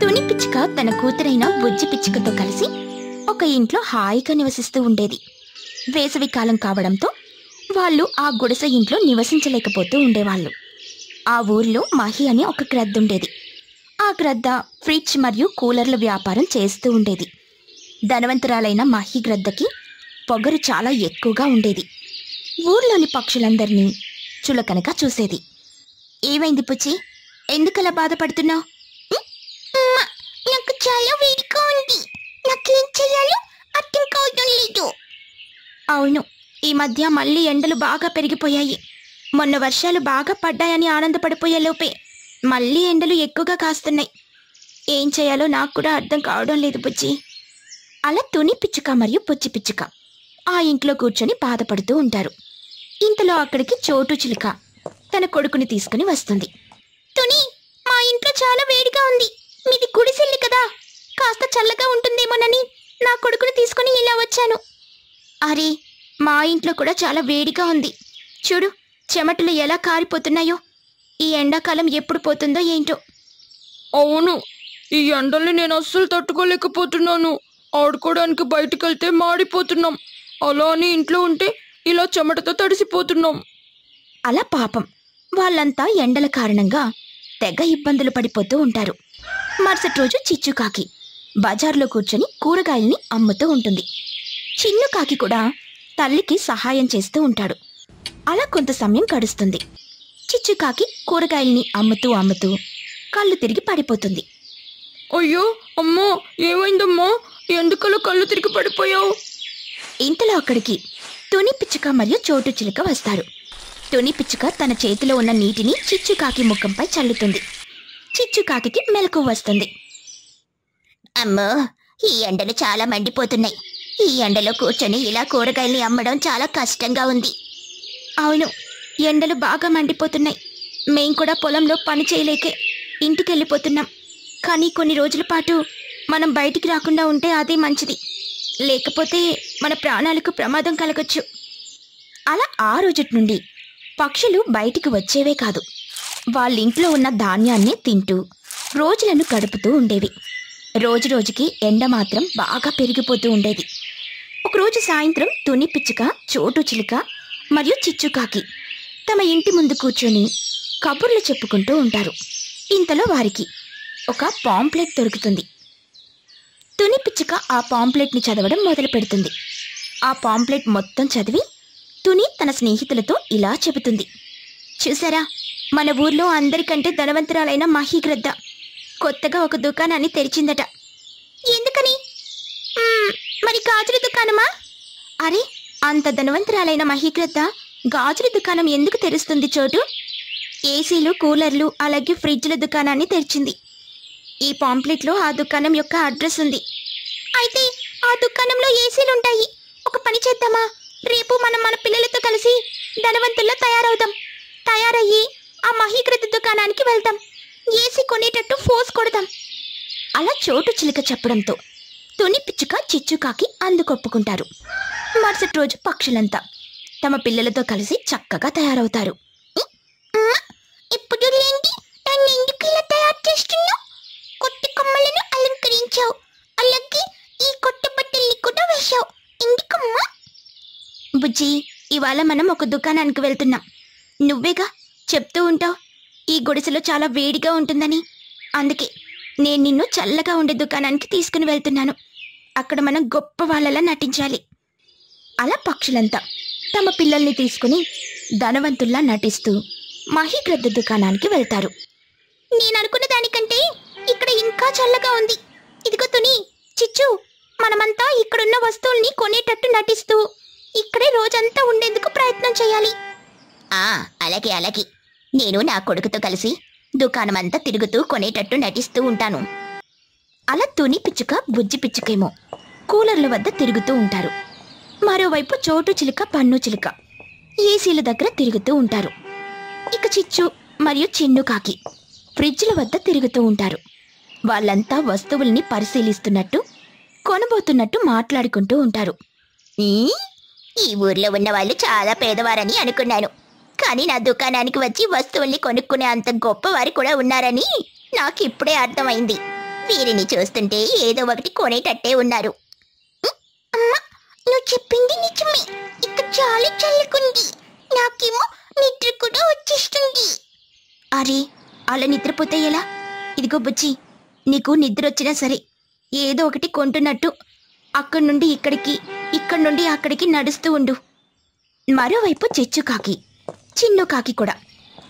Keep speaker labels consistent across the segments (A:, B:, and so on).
A: తుని పిచ్చుక తన కూతురైన బుజ్జి పిచ్చుకతో కలిసి ఒక ఇంట్లో హాయిగా నివసిస్తూ ఉండేది వేసవి కాలం కావడంతో వాళ్ళు ఆ గుడిసె ఇంట్లో నివసించలేకపోతూ ఉండేవాళ్ళు ఆ ఊర్లో మహి అని ఒక క్రద్ద ఉండేది ఆ క్రద్ద ఫ్రిడ్జ్ మరియు కూలర్ల వ్యాపారం చేస్తూ ఉండేది ధనవంతురాలైన మహి గ్రద్దకి పొగరు చాలా ఎక్కువగా ఉండేది ఊర్లోని పక్షులందరినీ చులకనగా చూసేది ఏమైంది పుచ్చి ఎందుకలా బాధపడుతున్నావు నాకు చాలా వేడిగా ఉంది నాకేం చేయాలో అర్థం కావడం లేదు అవును ఈ మధ్య మళ్ళీ ఎండలు బాగా పెరిగిపోయాయి మొన్న వర్షాలు బాగా పడ్డాయని ఆనందపడిపోయే లోపే మళ్ళీ ఎండలు ఎక్కువగా కాస్తున్నాయి ఏం చేయాలో నాకు కూడా అర్థం కావడం లేదు బుజ్జి అలా తుని పిచ్చుక మరియు పుచ్చి పిచ్చుక ఆ ఇంట్లో కూర్చొని బాధపడుతూ ఉంటారు ఇంతలో అక్కడికి చోటు చిలుక తన కొడుకుని తీసుకుని వస్తుంది తుని మా ఇంట్లో చాలా వేడిగా ఉంది మీది గుడిసెల్లి కదా కాస్త చల్లగా ఉంటుందేమోనని నా కొడుకుని తీసుకుని ఇలా వచ్చాను అరే మా ఇంట్లో కూడా చాలా వేడిగా ఉంది చూడు చెమటలు ఎలా కారిపోతున్నాయో ఈ ఎండాకాలం ఎప్పుడు పోతుందో
B: ఏంటో అవును ఈ ఎండల్ని నేను అస్సలు తట్టుకోలేకపోతున్నాను ఆడుకోవడానికి బయటకు వెళ్తే మాడిపోతున్నాం అలా అని ఇంట్లో ఉంటే ఇలా చెమటతో తడిసిపోతున్నాం
A: అలా పాపం వాళ్ళంతా ఎండల కారణంగా తెగ ఇబ్బందులు పడిపోతూ ఉంటారు మరుసటి రోజు చిచ్చుకాకి బజార్లో కూర్చొని కూరగాయల్ని అమ్ముతూ ఉంటుంది చిన్న కాకి కూడా తల్లికి సహాయం చేస్తూ ఉంటాడు అలా కొంత సమయం గడుస్తుంది చిచ్చుకాకి కూరగాయల్ని అమ్ముతూ అమ్ముతూ కళ్ళు తిరిగి పడిపోతుంది అయ్యో అమ్మో ఏమైందమ్మో
B: ఎందుకలా కళ్ళు తిరిగి పడిపోయావు
A: ఇంతలో అక్కడికి తుని పిచ్చుక మరియు చోటు చిలుక వస్తారు తుని పిచ్చుక తన చేతిలో ఉన్న నీటిని చిచ్చుకాకి ముఖంపై చల్లుతుంది కాకి మెలకు వస్తుంది అమ్మో ఈ ఎండలు చాలా మండిపోతున్నాయి ఈ ఎండలో కూర్చొని ఇలా కూరగాయల్ని అమ్మడం చాలా కష్టంగా ఉంది అవును ఎండలు బాగా మండిపోతున్నాయి మేం కూడా పొలంలో పని చేయలేకే ఇంటికి వెళ్ళిపోతున్నాం కానీ కొన్ని రోజుల పాటు మనం బయటికి రాకుండా ఉంటే అదే మంచిది లేకపోతే మన ప్రాణాలకు ప్రమాదం కలగచ్చు అలా ఆ రోజు నుండి పక్షులు బయటికి వచ్చేవే కాదు వాళ్ళ ఇంట్లో ఉన్న ధాన్యాన్ని తింటూ రోజులను గడుపుతూ ఉండేవి రోజు రోజుకి ఎండ మాత్రం బాగా పెరిగిపోతూ ఉండేది ఒకరోజు సాయంత్రం తుని పిచ్చుక చోటు చిలుక మరియు చిచ్చుకాకి తమ ఇంటి ముందు కూర్చొని కబుర్లు చెప్పుకుంటూ ఉంటారు ఇంతలో వారికి ఒక పాంప్లెట్ దొరుకుతుంది తుని పిచ్చుక ఆ పాంప్లెట్ని చదవడం మొదలు పెడుతుంది ఆ పాంప్లెట్ మొత్తం చదివి తుని తన స్నేహితులతో ఇలా చెబుతుంది చూసారా మన ఊర్లో అందరికంటే ధనవంతురాలైన మహీగ్రద్ద కొత్తగా ఒక దుకాణాన్ని తెరిచిందట ఎందుకని మరి గాజుల దుకాణమా అరే అంత ధనవంతురాలైన మహీగ్రద్ద గాజుల దుకాణం ఎందుకు తెరుస్తుంది చోటు ఏసీలు కూలర్లు అలాగే ఫ్రిడ్జ్ల దుకాణాన్ని తెరిచింది ఈ పాంప్లెట్లో ఆ దుకాణం యొక్క అడ్రస్ ఉంది అయితే ఆ దుకాణంలో ఏసీలు ఉంటాయి ఒక పని చేద్దామా రేపు మనం మన పిల్లలతో కలిసి ధనవంతుల్లో తయారవుదాం తయారయ్యి ఆ మహీకృత దుకాణానికి వెళ్తాం ఏసీ కొనేటట్టు ఫోర్స్ కొడదాం అలా చోటు చిలుక చెప్పడంతో తుని పిచ్చుక చిచ్చుకాకి అందుకొప్పుకుంటారు మరుసటి రోజు పక్షులంతా తమ పిల్లలతో కలిసి చక్కగా తయారవుతారు ఇప్పుడు ఇలా తయారు చేస్తున్నావు అలంకరించావు అలాగే ఈ కూడా బుజ్జి ఇవాళ మనం ఒక దుకాణానికి వెళ్తున్నాం నువ్వేగా చెప్తూ ఉంటావు ఈ గుడిసెలో చాలా వేడిగా ఉంటుందని అందుకే నేను నిన్ను చల్లగా ఉండే దుకాణానికి తీసుకుని వెళ్తున్నాను అక్కడ మనం గొప్ప వాళ్ళలా నటించాలి అలా పక్షులంతా తమ పిల్లల్ని తీసుకుని ధనవంతుల్లా నటిస్తూ మహిగ్రద్ద దుకాణానికి వెళ్తారు నేను అనుకున్న దానికంటే ఇక్కడ ఇంకా చల్లగా ఉంది ఇదిగో తుని చిచ్చు మనమంతా ఇక్కడున్న వస్తువుల్ని కొనేటట్టు నటిస్తూ ఇక్కడే రోజంతా ఉండేందుకు ప్రయత్నం చేయాలి అలాగే అలాగే నేను నా కొడుకుతో కలిసి దుకాణమంతా తిరుగుతూ కొనేటట్టు నటిస్తూ ఉంటాను అలా తుని పిచ్చుక బుజ్జి పిచ్చుకేమో కూలర్ల వద్ద తిరుగుతూ ఉంటారు మరోవైపు చోటు చిలుక పన్ను చిలుక ఏసీల దగ్గర తిరుగుతూ ఉంటారు ఇక చిచ్చు మరియు చిన్ను కాకి ఫ్రిడ్జ్ల వద్ద తిరుగుతూ ఉంటారు వాళ్ళంతా వస్తువుల్ని పరిశీలిస్తున్నట్టు కొనబోతున్నట్టు మాట్లాడుకుంటూ ఉంటారు ఈ ఊర్లో ఉన్న వాళ్ళు చాలా పేదవారని అనుకున్నాను కానీ నా దుకాణానికి వచ్చి వస్తువుల్ని కొనుక్కునే అంత గొప్పవారు కూడా ఉన్నారని నాకు ఇప్పుడే అర్థమైంది వీరిని చూస్తుంటే ఏదో ఒకటి కొనేటట్టే ఉన్నారు నువ్వు చెప్పింది నిజమే ఇక చాలా చల్లుకుంది నాకేమో నిద్ర కూడా వచ్చేస్తుంది అరే అలా నిద్రపోతే ఎలా ఇదిగో బుజ్జి నీకు నిద్ర వచ్చినా సరే ఏదో ఒకటి కొంటున్నట్టు అక్కడి నుండి ఇక్కడికి ఇక్కడి నుండి అక్కడికి నడుస్తూ ఉండు మరోవైపు
B: చెచ్చుకాకి చిన్న కాకి కూడా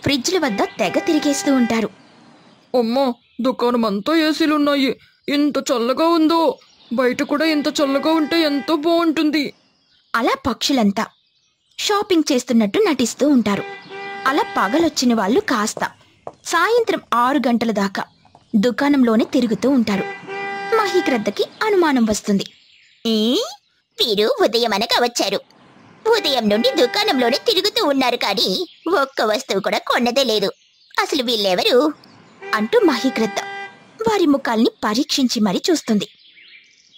B: ఫ్రిడ్జ్ల వద్ద తెగ తిరిగేస్తూ ఉంటారు అమ్మో దుకాణం అంతా ఏసీలున్నాయి ఎంత చల్లగా ఉందో బయట కూడా ఎంత చల్లగా ఉంటే ఎంతో బాగుంటుంది అలా పక్షులంతా షాపింగ్
A: చేస్తున్నట్టు నటిస్తూ ఉంటారు అలా పగలొచ్చిన వాళ్ళు కాస్త సాయంత్రం ఆరు గంటల దాకా దుకాణంలోనే తిరుగుతూ ఉంటారు మహిక్రద్దకి అనుమానం వస్తుంది వీరు ఉదయం అనగా వచ్చారు ఉదయం నుండి దుకాణంలోనే తిరుగుతూ ఉన్నారు కానీ ఒక్క వస్తువు కూడా కొన్నదే లేదు అసలు వీళ్ళెవరు అంటూ మహిగ్రద్ద వారి ముఖాల్ని పరీక్షించి మరీ చూస్తుంది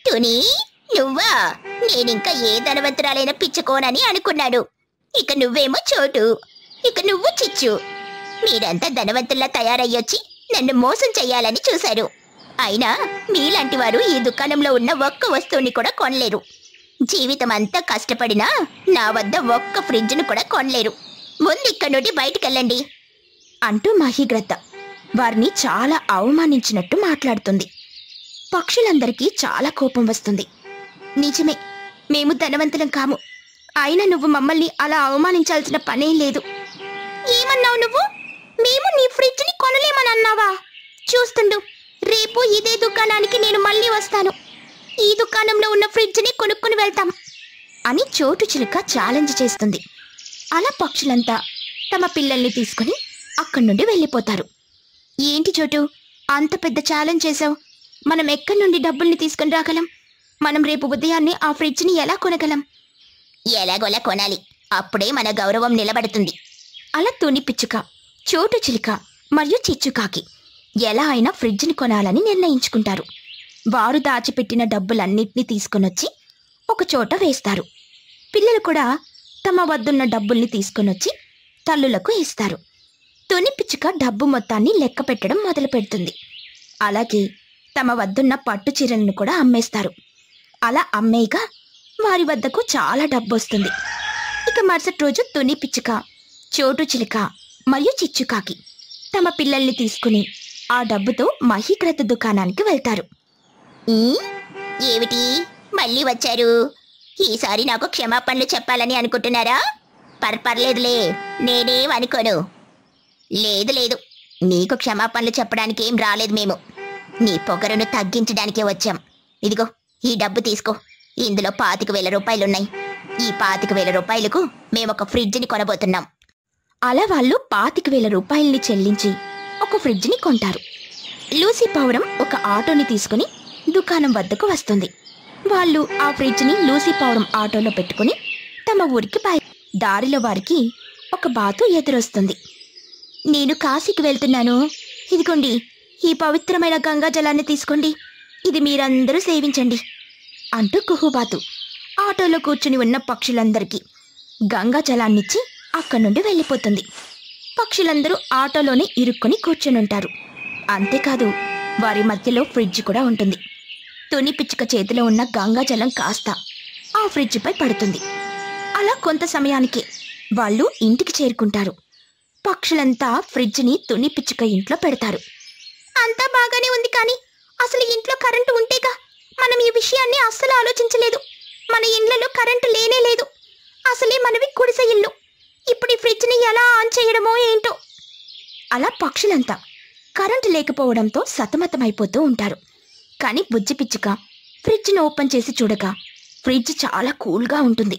A: తుని నువ్వా నేనింకా ఏ ధనవంతురాలైన పిచ్చుకోనని అనుకున్నాను ఇక నువ్వేమో చోటు ఇక నువ్వు చిచ్చు మీరంతా ధనవంతుల్లా తయారయ్యొచ్చి నన్ను మోసం చేయాలని చూశారు అయినా మీలాంటి వారు ఈ దుకాణంలో ఉన్న ఒక్క వస్తువుని కూడా కొనలేరు జీవితం అంతా కష్టపడినా నా వద్ద ఒక్క ఫ్రిడ్జ్ను కూడా కొనలేరు ముందు ఇక్కడ నుండి బయటకెళ్ళండి అంటూ మహిగ్రత వారిని చాలా అవమానించినట్టు మాట్లాడుతుంది పక్షులందరికీ చాలా కోపం వస్తుంది నిజమే మేము ధనవంతులం కాము అయినా నువ్వు మమ్మల్ని అలా అవమానించాల్సిన పనే లేదు ఏమన్నావు నువ్వు మేము నీ ఫ్రిడ్జ్ని కొనలేమని అన్నావా చూస్తుండు రేపు ఇదే దుకాణానికి నేను మళ్ళీ వస్తాను ఈ దుకాణంలో ఉన్న ఫ్రిడ్జ్ని కొనుక్కుని వెళ్తాం అని చోటు చిలుక ఛాలెంజ్ చేస్తుంది అలా పక్షులంతా తమ పిల్లల్ని తీసుకుని అక్కడి నుండి వెళ్ళిపోతారు ఏంటి చోటు అంత పెద్ద ఛాలెంజ్ చేసావు మనం ఎక్కడి నుండి డబ్బుల్ని తీసుకుని రాగలం మనం రేపు ఉదయాన్నే ఆ ఫ్రిడ్జ్ని ఎలా కొనగలం ఎలాగోలా కొనాలి అప్పుడే మన గౌరవం నిలబడుతుంది అలా తుని పిచ్చుక చోటు చిలుక మరియు చిచ్చుకాకి ఎలా అయినా ఫ్రిడ్జ్ని కొనాలని నిర్ణయించుకుంటారు వారు దాచిపెట్టిన డబ్బులన్నింటినీ తీసుకొనొచ్చి ఒకచోట వేస్తారు పిల్లలు కూడా తమ వద్దున్న డబ్బుల్ని తీసుకొనొచ్చి తల్లులకు ఇస్తారు తొని పిచ్చుక డబ్బు మొత్తాన్ని లెక్క పెట్టడం మొదలు పెడుతుంది అలాగే తమ వద్దున్న పట్టు చీరలను కూడా అమ్మేస్తారు అలా అమ్మేయగా వారి వద్దకు చాలా డబ్బు వస్తుంది ఇక మరుసటి రోజు తొని పిచ్చుక చోటు చిలుక మరియు చిచ్చుకాకి తమ పిల్లల్ని తీసుకుని ఆ డబ్బుతో మహీకృత దుకాణానికి వెళ్తారు ఏమిటి మళ్ళీ వచ్చారు ఈసారి నాకు క్షమాపణలు చెప్పాలని అనుకుంటున్నారా పర్పర్లేదులే నేనేం అనుకోను లేదు లేదు నీకు క్షమాపణలు చెప్పడానికి ఏం రాలేదు మేము నీ పొగరును తగ్గించడానికే వచ్చాం ఇదిగో ఈ డబ్బు తీసుకో ఇందులో పాతిక వేల రూపాయలున్నాయి ఈ పాతిక వేల రూపాయలకు మేమొక ఫ్రిడ్జ్ని కొనబోతున్నాం అలా వాళ్ళు పాతిక వేల రూపాయల్ని చెల్లించి ఒక ఫ్రిడ్జ్ని కొంటారు లూసీ పావురం ఒక ఆటోని తీసుకుని దుకాణం వద్దకు వస్తుంది వాళ్ళు ఆ ఫ్రిడ్జ్ని లూసీ పౌరం ఆటోలో పెట్టుకుని తమ ఊరికి బయ దారిలో వారికి ఒక బాతు ఎదురొస్తుంది నేను కాశీకి వెళ్తున్నాను ఇదిగోండి ఈ పవిత్రమైన గంగా జలాన్ని తీసుకోండి ఇది మీరందరూ సేవించండి అంటూ కుహుబాతు ఆటోలో కూర్చుని ఉన్న పక్షులందరికీ గంగా జలాన్నిచ్చి అక్కడి నుండి వెళ్ళిపోతుంది పక్షులందరూ ఆటోలోనే ఇరుక్కుని కూర్చొని ఉంటారు అంతేకాదు వారి మధ్యలో ఫ్రిడ్జ్ కూడా ఉంటుంది తుని పిచ్చుక చేతిలో ఉన్న గంగాజలం కాస్త ఆ ఫ్రిడ్జ్పై పడుతుంది అలా కొంత సమయానికి వాళ్ళు ఇంటికి చేరుకుంటారు పక్షులంతా ఫ్రిడ్జ్ని తుని పిచ్చుక ఇంట్లో పెడతారు అంతా బాగానే ఉంది కానీ అసలు ఇంట్లో కరెంటు ఉంటేగా మనం ఈ విషయాన్ని అస్సలు ఆలోచించలేదు మన ఇండ్లలో కరెంటు లేనే లేదు అసలే మనవి కుడిసె ఇల్లు ఇప్పుడు ఈ ఫ్రిడ్జ్ని ఎలా ఆన్ చేయడమో ఏంటో అలా పక్షులంతా కరెంటు లేకపోవడంతో సతమతమైపోతూ ఉంటారు కానీ బుజ్జి పిచ్చుక ఫ్రిడ్జ్ను ఓపెన్ చేసి చూడక ఫ్రిడ్జ్ చాలా కూల్గా ఉంటుంది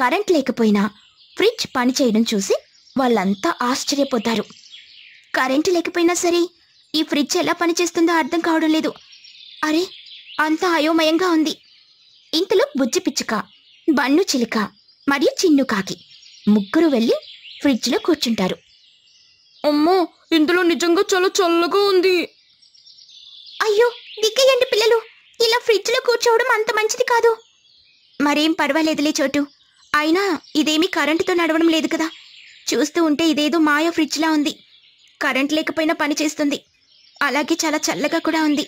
A: కరెంట్ లేకపోయినా ఫ్రిడ్జ్ పనిచేయడం చూసి వాళ్ళంతా ఆశ్చర్యపోతారు కరెంటు లేకపోయినా సరే ఈ ఫ్రిడ్జ్ ఎలా పనిచేస్తుందో అర్థం కావడం లేదు అరే అంత అయోమయంగా ఉంది ఇంతలో బుజ్జి పిచ్చుక బన్ను చిలుక మరియు చిన్ను కాకి ముగ్గురు వెళ్ళి ఫ్రిడ్జ్లో కూర్చుంటారు అమ్మో ఇందులో నిజంగా చాలా చల్లగా ఉంది అయ్యో దిక్కయండి పిల్లలు ఇలా ఫ్రిడ్జ్లో కూర్చోవడం అంత మంచిది కాదు మరేం పర్వాలేదులే చోటు అయినా ఇదేమీ కరెంటుతో నడవడం లేదు కదా చూస్తూ ఉంటే ఇదేదో మాయ ఫ్రిడ్జ్లా ఉంది కరెంట్ లేకపోయినా పనిచేస్తుంది అలాగే చాలా చల్లగా కూడా ఉంది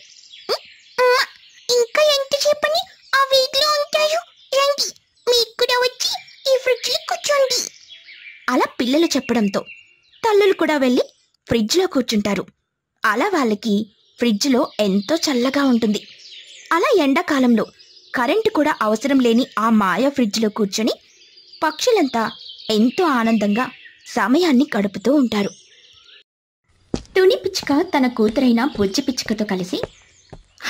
A: ఇంకా ఎంత చెప్పని ఆ వీధిలో ఉంటాయో రండి మీకు కూడా వచ్చి ఈ ఫ్రిడ్జ్లో కూర్చోండి అలా పిల్లలు చెప్పడంతో తల్లులు కూడా వెళ్ళి ఫ్రిడ్జ్లో కూర్చుంటారు అలా వాళ్ళకి ఫ్రిడ్జ్లో ఎంతో చల్లగా ఉంటుంది అలా ఎండాకాలంలో కరెంటు కూడా అవసరం లేని ఆ మాయ ఫ్రిడ్జ్లో కూర్చొని పక్షులంతా ఎంతో ఆనందంగా సమయాన్ని గడుపుతూ ఉంటారు తుని పిచ్చుక తన కూతురైన బుజ్జి పిచ్చుకతో కలిసి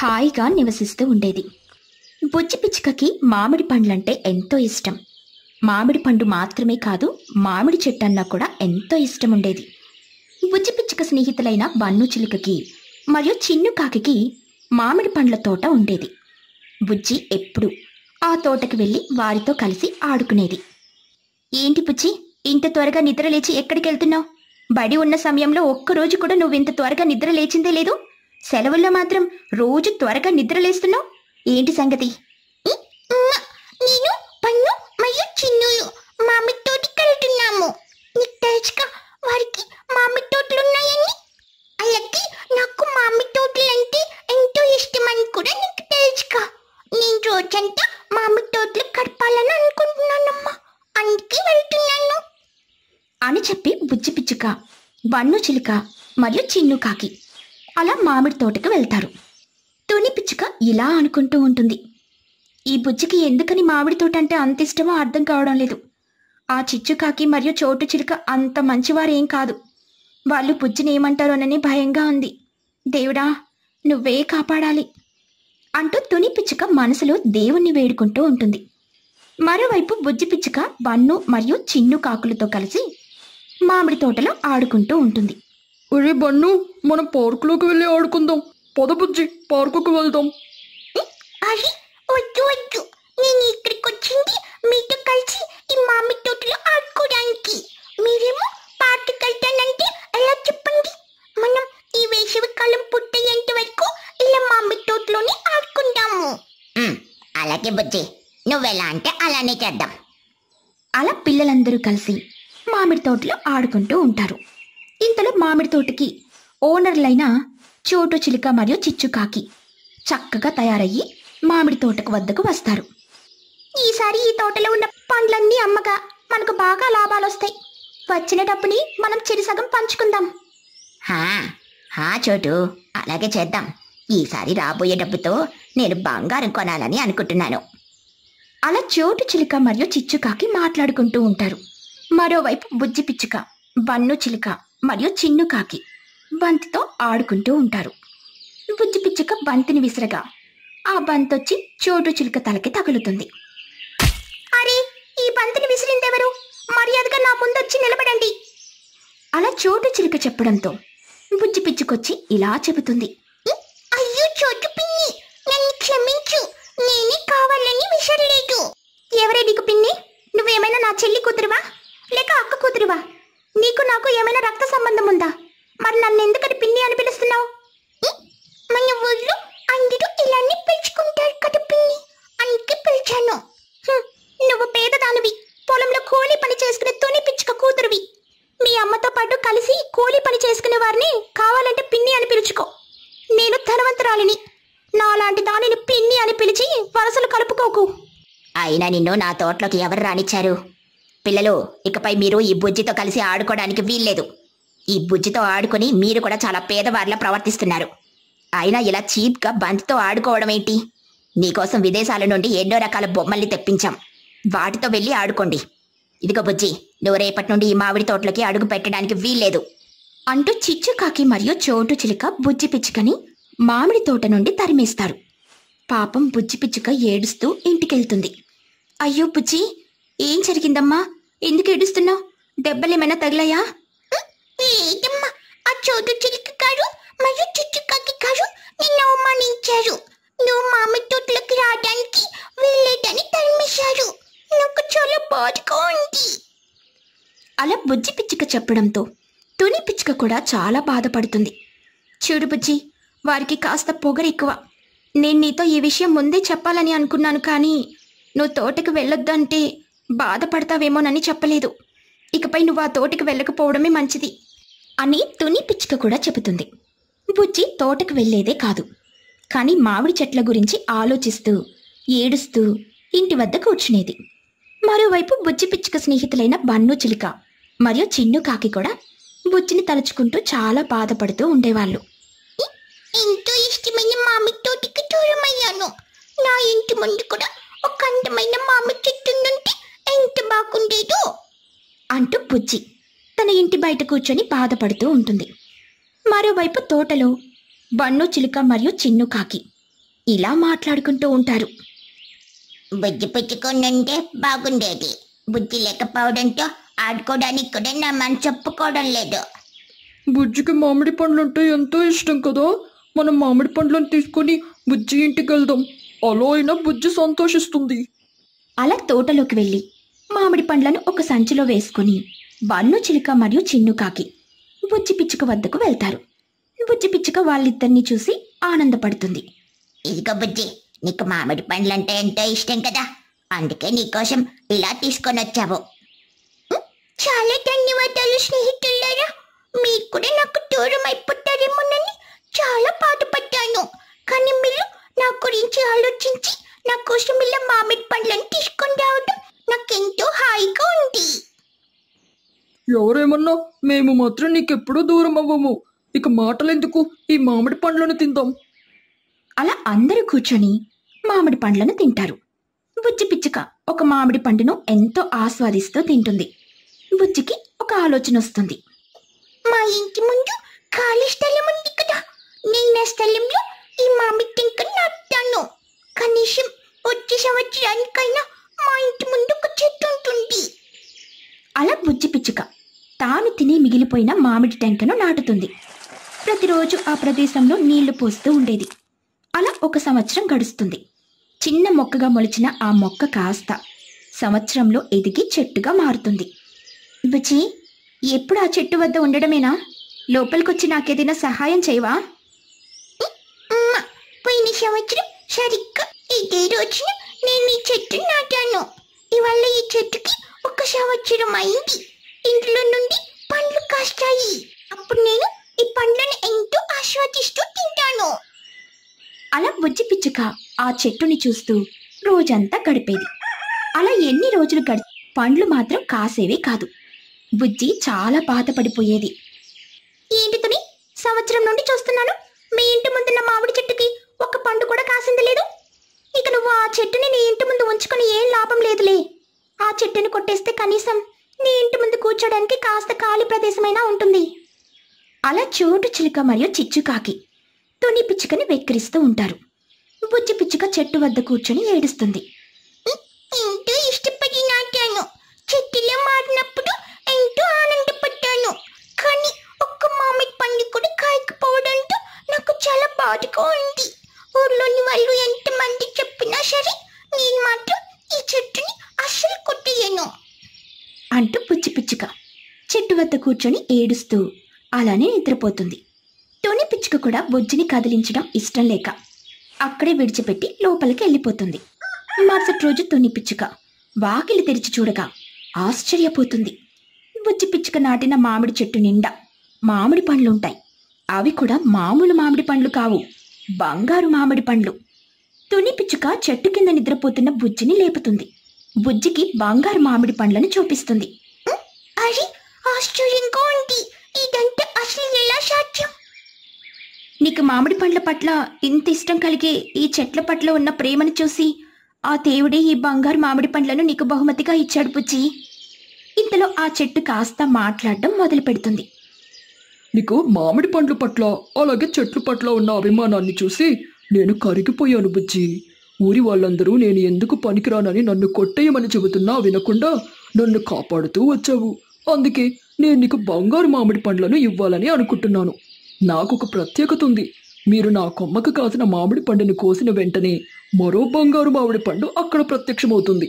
A: హాయిగా నివసిస్తూ ఉండేది బుజ్జి పిచ్చుకకి మామిడి పండ్లంటే ఎంతో ఇష్టం మామిడి పండు మాత్రమే కాదు మామిడి చెట్టు అన్నా కూడా ఎంతో ఇష్టం ఉండేది బుజ్జి పిచ్చుక స్నేహితులైన బన్ను చిలుకకి మరియు చిన్ను కాకి మామిడి పండ్ల తోట ఉండేది బుజ్జి ఎప్పుడు ఆ తోటకి వెళ్ళి వారితో కలిసి ఆడుకునేది ఏంటి బుజ్జి ఇంత త్వరగా నిద్ర లేచి ఎక్కడికి వెళ్తున్నావు బడి ఉన్న సమయంలో ఒక్కరోజు కూడా నువ్వు ఇంత త్వరగా నిద్ర లేచిందే లేదు సెలవుల్లో మాత్రం రోజు త్వరగా నిద్ర లేస్తున్నావు ఏంటి సంగతి రోజంతా మామిడి తోటలు కడపాలని అనుకుంటున్నానమ్మా అందుకే వెళ్తున్నాను అని చెప్పి బుజ్జి పిచ్చుక బన్ను చిలుక మరియు చిన్ను కాకి అలా మామిడి తోటకు వెళ్తారు తుని పిచ్చుక ఇలా అనుకుంటూ ఉంటుంది ఈ బుజ్జికి ఎందుకని మామిడి తోట అంటే అంత ఇష్టమో అర్థం కావడం లేదు ఆ చిచ్చుకాకి మరియు చోటు చిలుక అంత మంచివారేం కాదు వాళ్ళు బుజ్జిని ఏమంటారోనని భయంగా ఉంది దేవుడా నువ్వే కాపాడాలి అంటూ తుని పిచ్చుక మనసులో దేవుణ్ణి వేడుకుంటూ ఉంటుంది మరోవైపు బుజ్జి పిచ్చుక బన్ను మరియు చిన్ను కాకులతో
B: కలిసి మామిడి తోటలో ఆడుకుంటూ ఉంటుంది ఒరే బన్ను మనం పార్కులోకి వెళ్ళి ఆడుకుందాం పొద బుజ్జి పార్కుకు వెళ్దాం అది వద్దు
A: వద్దు నేను ఇక్కడికి వచ్చింది మీతో కలిసి ఈ మామిడి తోటలో ఆడుకోవడానికి మీరేమో మనకి బుద్ధి నువ్వెలా అంటే అలానే చేద్దాం అలా పిల్లలందరూ కలిసి మామిడి తోటలో ఆడుకుంటూ ఉంటారు ఇంతలో మామిడి తోటకి ఓనర్లైన చోటు చిలుక మరియు చిచ్చుకాకి చక్కగా తయారయ్యి మామిడి తోటకు వద్దకు వస్తారు ఈసారి ఈ తోటలో ఉన్న పండ్లన్నీ అమ్మగా మనకు బాగా లాభాలు వస్తాయి వచ్చిన డబ్బుని మనం చెరి సగం పంచుకుందాం హా హా చోటు అలాగే చేద్దాం ఈసారి రాబోయే డబ్బుతో నేను బంగారం కొనాలని అనుకుంటున్నాను అలా చోటు చిలుక మరియు చిచ్చుకాకి మాట్లాడుకుంటూ ఉంటారు మరోవైపు బుజ్జి పిచ్చుక బన్ను చిలుక మరియు చిన్ను కాకి బంతితో ఆడుకుంటూ ఉంటారు బుజ్జి పిచ్చుక బంతిని విసిరగా ఆ బంతొచ్చి చోటు చిలుక తలకి తగులుతుంది అరే ఈ బంతిని విసిరిందెవరు మర్యాదగా నా ముందొచ్చి నిలబడండి అలా చోటు చిలుక చెప్పడంతో బుజ్జి పిచ్చుకొచ్చి ఇలా చెబుతుంది వరసలు కలుపుకోకు అయినా నిన్ను నా తోటలోకి ఎవరు రానిచ్చారు పిల్లలు ఇకపై మీరు ఈ బుజ్జితో కలిసి ఆడుకోవడానికి వీల్లేదు ఈ బుజ్జితో ఆడుకుని మీరు కూడా చాలా పేదవారిలా ప్రవర్తిస్తున్నారు అయినా ఇలా చీప్గా బంతితో ఆడుకోవడం ఏంటి నీకోసం విదేశాల నుండి ఎన్నో రకాల బొమ్మల్ని తెప్పించాం వాటితో వెళ్ళి ఆడుకోండి ఇదిగో బుజ్జి నువ్వు రేపటి నుండి ఈ మామిడి తోటలోకి అడుగు పెట్టడానికి వీల్లేదు అంటూ చిచ్చుకాకి మరియు చోటు చిలుక బుజ్జి పిచ్చుకని మామిడి తోట నుండి తరిమేస్తారు పాపం బుజ్జి పిచ్చుక ఏడుస్తూ ఇంటికెళ్తుంది అయ్యో బుజ్జి ఏం జరిగిందమ్మా ఎందుకు ఏడుస్తున్నావు దెబ్బలేమైనా తగిలాయా లేదమ్మా ఆ చోటు చిలుక గారు మరియు చిచ్చుకాకి గారు నిన్ను అవమానించారు నువ్వు మామిడి తోటలోకి రావడానికి వెళ్ళేదని తరిమేశారు నాకు చాలా బాధగా ఉంది అలా బుజ్జి పిచ్చుక చెప్పడంతో తుని పిచ్చుక కూడా చాలా బాధపడుతుంది చూడు బుజ్జి వారికి కాస్త పొగరు ఎక్కువ నేను నీతో ఈ విషయం ముందే చెప్పాలని అనుకున్నాను కానీ నువ్వు తోటకి వెళ్ళొద్దంటే బాధపడతావేమోనని చెప్పలేదు ఇకపై నువ్వు ఆ తోటకి వెళ్ళకపోవడమే మంచిది అని తుని పిచ్చుక కూడా చెబుతుంది బుజ్జి తోటకు వెళ్ళేదే కాదు కానీ మామిడి చెట్ల గురించి ఆలోచిస్తూ ఏడుస్తూ ఇంటి వద్ద కూర్చునేది మరోవైపు బుజ్జి పిచ్చుక స్నేహితులైన బన్ను చిలుక మరియు చిన్ను కాకి కూడా బుజ్జిని తలుచుకుంటూ చాలా బాధపడుతూ ఉండేవాళ్ళు ఎంతో ఇష్టమైన మామిడి తోటికి దూరమయ్యాను నా ఇంటి ముందు కూడా ఒక అందమైన మామిడి చెట్టు ఉంటే ఎంత బాగుండేదో అంటూ బుజ్జి తన ఇంటి బయట కూర్చొని బాధపడుతూ ఉంటుంది మరోవైపు తోటలో బన్ను చిలుక మరియు చిన్ను కాకి ఇలా మాట్లాడుకుంటూ ఉంటారు బుజ్జి పుచ్చుకుంటే బాగుండేది బుజ్జి లేకపోవడంతో ఆడుకోవడానికి
B: కూడా నా మనసు చెప్పుకోవడం లేదు బుజ్జికి మామిడి పండ్లు అంటే ఎంతో ఇష్టం కదా మనం మామిడి పండ్లను తీసుకొని బుజ్జి ఇంటికి వెళ్దాం అలా అయినా బుజ్జి సంతోషిస్తుంది అలా తోటలోకి వెళ్ళి మామిడి పండ్లను ఒక సంచిలో వేసుకుని
A: బన్ను చిలుక మరియు చిన్ను కాకి బుజ్జి పిచ్చుక వద్దకు వెళ్తారు బుజ్జి పిచ్చుక వాళ్ళిద్దరిని చూసి ఆనందపడుతుంది ఇదిగో బుజ్జి నీకు మామిడి పండ్లంటే ఎంతో ఇష్టం కదా అందుకే నీకోసం ఇలా తీసుకొని వచ్చావు చాలా ధన్యవాదాలు స్నేహితులారా మీరు కూడా నాకు దూరం అయిపోతారేమోనని చాలా బాధపడ్డాను కానీ మీరు నా గురించి ఆలోచించి నా కోసం
B: ఇలా మామిడి పండ్లను తీసుకొని రావడం నాకెంతో హాయిగా ఉంది ఎవరేమన్నా మేము మాత్రం నీకెప్పుడూ దూరం అవ్వము ఇక మాటలెందుకు ఈ మామిడి పండ్లను తిందాం అలా అందరూ కూర్చొని మామిడి పండ్లను తింటారు
A: బుజ్జి పిచ్చుక ఒక మామిడి పండును ఎంతో ఆస్వాదిస్తూ తింటుంది బుజ్జికి ఒక ఆలోచన వస్తుంది మా ఇంటి ముందు ఖాళీ స్థలం నేను ఆ స్థలంలో ఈ మామిడి టెంకను నాటుతాను కనీసం వచ్చే సంవత్సరానికైనా మా ఇంటి ముందు ఒక చెట్టు ఉంటుంది అలా బుజ్జి పిచ్చుక తాను తిని మిగిలిపోయిన మామిడి టెంకను నాటుతుంది ప్రతిరోజు ఆ ప్రదేశంలో నీళ్లు పోస్తూ ఉండేది అలా ఒక సంవత్సరం గడుస్తుంది చిన్న మొక్కగా మొలిచిన ఆ మొక్క కాస్త సంవత్సరంలో ఎదిగి చెట్టుగా మారుతుంది బుజ్జి ఎప్పుడు ఆ చెట్టు వద్ద ఉండడమేనా లోపలికొచ్చి నాకేదైనా సహాయం చేయవా పోయిన సంవత్సరం సరిగ్గా ఇదే రోజున నేను ఈ చెట్టు నాటాను ఇవాళ ఈ చెట్టుకి ఒక సంవత్సరం అయింది ఇంట్లో నుండి పండ్లు కాస్తాయి అప్పుడు నేను ఈ పండ్లను ఎంతో ఆస్వాదిస్తూ తింటాను అలా బుజ్జి పిచ్చుక ఆ చెట్టుని చూస్తూ రోజంతా గడిపేది అలా ఎన్ని రోజులు గడి పండ్లు మాత్రం కాసేవే కాదు బుజ్జి చాలా బాధపడిపోయేది తుని సంవత్సరం నుండి చూస్తున్నాను మీ ఇంటి ముందున్న మామిడి చెట్టుకి ఒక పండు కూడా కాసింది లేదు ఇక నువ్వు ఆ చెట్టుని నీ ఇంటి ముందు ఉంచుకుని ఏం లాభం లేదులే ఆ చెట్టుని కొట్టేస్తే కనీసం నీ ఇంటి ముందు కూర్చోడానికి కాస్త ఖాళీ ప్రదేశమైనా ఉంటుంది అలా చోటు చిలుక మరియు చిచ్చుకాకి తుని పిచ్చుకని వెక్కిరిస్తూ ఉంటారు బుచ్చి పిచ్చుక చెట్టు వద్ద కూర్చొని ఏడుస్తుంది ఎంతో ఇష్టపడి ఎంతో ఆనందపడ్డాను కానీ ఒక్క మామిడి కాయకపోవడంతో నాకు చాలా బాధగా ఉంది వద్ద కూర్చొని ఏడుస్తూ అలానే నిద్రపోతుంది టోని పిచ్చుక కూడా బొజ్జిని కదిలించడం ఇష్టం లేక అక్కడే విడిచిపెట్టి లోపలికి వెళ్ళిపోతుంది మరుసటి రోజు తొని పిచ్చుక వాకిలి తెరిచి చూడగా ఆశ్చర్యపోతుంది బుజ్జి పిచ్చుక నాటిన మామిడి చెట్టు నిండా మామిడి పండ్లుంటాయి అవి కూడా మామూలు మామిడి పండ్లు కావు బంగారు మామిడి పండ్లు తుని పిచ్చుక చెట్టు కింద నిద్రపోతున్న బుజ్జిని లేపుతుంది బుజ్జికి బంగారు మామిడి పండ్లను చూపిస్తుంది అరే ఆశ్చర్యంగా ఉంది ఇదంతా అసలు ఎలా సాధ్యం నీకు మామిడి పండ్ల పట్ల ఇంత ఇష్టం కలిగే ఈ చెట్ల పట్ల ఉన్న ప్రేమను చూసి ఆ దేవుడే ఈ బంగారు మామిడి పండ్లను నీకు బహుమతిగా ఇచ్చాడు పుచ్చి ఇంతలో ఆ చెట్టు కాస్త మాట్లాడటం మొదలు పెడుతుంది
B: నీకు మామిడి పండ్ల పట్ల అలాగే చెట్లు పట్ల ఉన్న అభిమానాన్ని చూసి నేను కరిగిపోయాను బుజ్జి ఊరి వాళ్ళందరూ నేను ఎందుకు పనికిరానని నన్ను కొట్టేయమని చెబుతున్నా వినకుండా నన్ను కాపాడుతూ వచ్చావు అందుకే నేను నీకు బంగారు మామిడి పండ్లను ఇవ్వాలని అనుకుంటున్నాను నాకు ఒక ప్రత్యేకత ఉంది మీరు నా కొమ్మకు కాసిన మామిడి పండును కోసిన వెంటనే మరో బంగారు మామిడి పండు అక్కడ ప్రత్యక్షమవుతుంది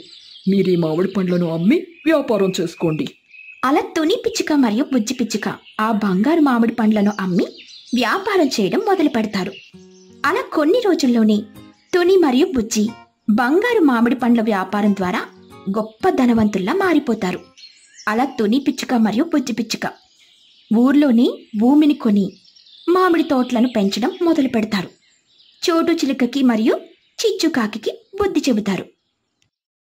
B: మీరు ఈ మామిడి పండ్లను అమ్మి వ్యాపారం చేసుకోండి అలా తుని పిచ్చుక మరియు బుజ్జి పిచ్చుక ఆ బంగారు మామిడి పండ్లను అమ్మి వ్యాపారం చేయడం
A: మొదలు పెడతారు అలా కొన్ని రోజుల్లోనే తుని మరియు బుజ్జి బంగారు మామిడి పండ్ల వ్యాపారం ద్వారా గొప్ప ధనవంతుల్లా మారిపోతారు అలా తుని పిచ్చుక మరియు బుజ్జి పిచ్చుక ఊర్లోని భూమిని కొని మామిడి తోటలను పెంచడం మొదలు పెడతారు చోటు చిలుకకి మరియు చిచ్చుకాకి బుద్ధి చెబుతారు